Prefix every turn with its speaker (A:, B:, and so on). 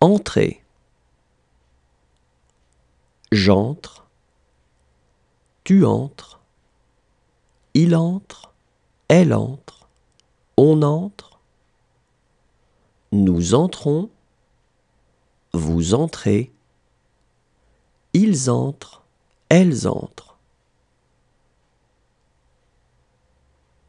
A: Entrer. J'entre. Tu entres. Il entre. Elle entre. On entre. Nous entrons. Vous entrez. Ils entrent. Elles entrent.